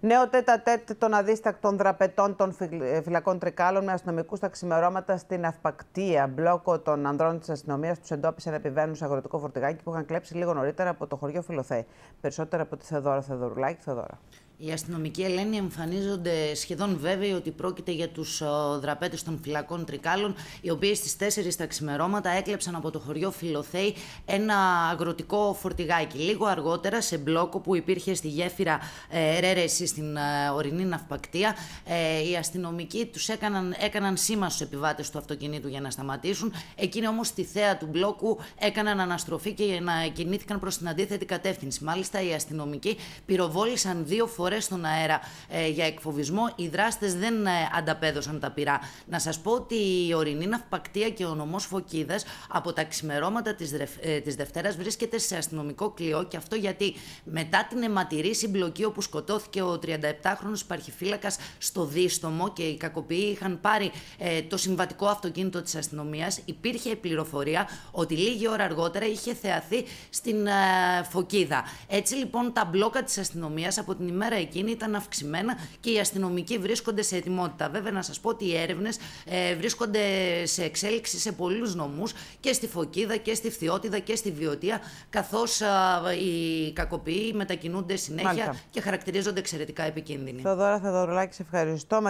Νέο τέτα τέτ των αδίστακτων δραπετών των ε, φυλακών τρικάλων με αστυνομικούς τα ξημερώματα στην Αυπακτία. Μπλόκο των ανδρών της αστυνομίας τους εντόπισε να επιβαίνουν σε αγροτικό φορτηγάκι που είχαν κλέψει λίγο νωρίτερα από το χωριό Φιλοθέη. Περισσότερα από τη Θεοδόρα Θεοδωρουλάκη. Θεοδόρα. Οι αστυνομικοί Ελένη εμφανίζονται σχεδόν βέβαιοι ότι πρόκειται για τους ε, δραπέτες των φυλακών Τρικάλων, οι οποίοι στις 4 τα ξημερώματα έκλεψαν από το χωριό Φιλοθέη ένα αγροτικό φορτηγάκι. Λίγο αργότερα, σε μπλόκο που υπήρχε στη γέφυρα ε, Ρέρεση στην ε, ορεινή ναυπακτία, οι αστυνομικοί τους έκαναν, έκαναν σήμα στους επιβάτες του αυτοκινήτου για να σταματήσουν. Εκείνοι όμως στη θέα του μπλόκου έκαναν αναστροφή και κινήθηκαν προς την αντίθετη κατεύθυνση. Μάλιστα, οι αστυνομικοί πυροβόλησαν δύο φορές στον αέρα ε, για εκφοβισμό. Οι δράστες δεν ε, ανταπέδωσαν τα πυρά. Να σας πω ότι η ορεινή ναυπακτία και ο νομός Φωκίδας από τα ξημερώματα της ε, Δευτέρας βρίσκεται σε αστυνομικό κλειό και αυτό γιατί μετά την αιματηρή συμπλοκή όπου σκοτώθηκε ο 37χρονο υπαρχιφύλακα στο Δίστομο και οι κακοποιοί είχαν πάρει ε, το συμβατικό αυτοκίνητο της αστυνομίας, υπήρχε η πληροφορία ότι λίγη ώρα αργότερα είχε θεαθεί στην ε, Φωκίδα. Έτσι λοιπόν τα μπλόκα της αστυνομίας από την ημέρα εκείνη ήταν αυξημένα και οι αστυνομικοί βρίσκονται σε ετοιμότητα. Βέβαια, να σας πω ότι οι έρευνες ε, βρίσκονται σε εξέλιξη σε πολλούς νομούς και στη Φωκίδα και στη Φθιώτιδα και στη Βιωτία, καθώς οι κακοποιοί μετακινούνται συνέχεια και χαρακτηρίζονται εξαιρετικά επικίνδυνοι. θα σε ευχαριστώ.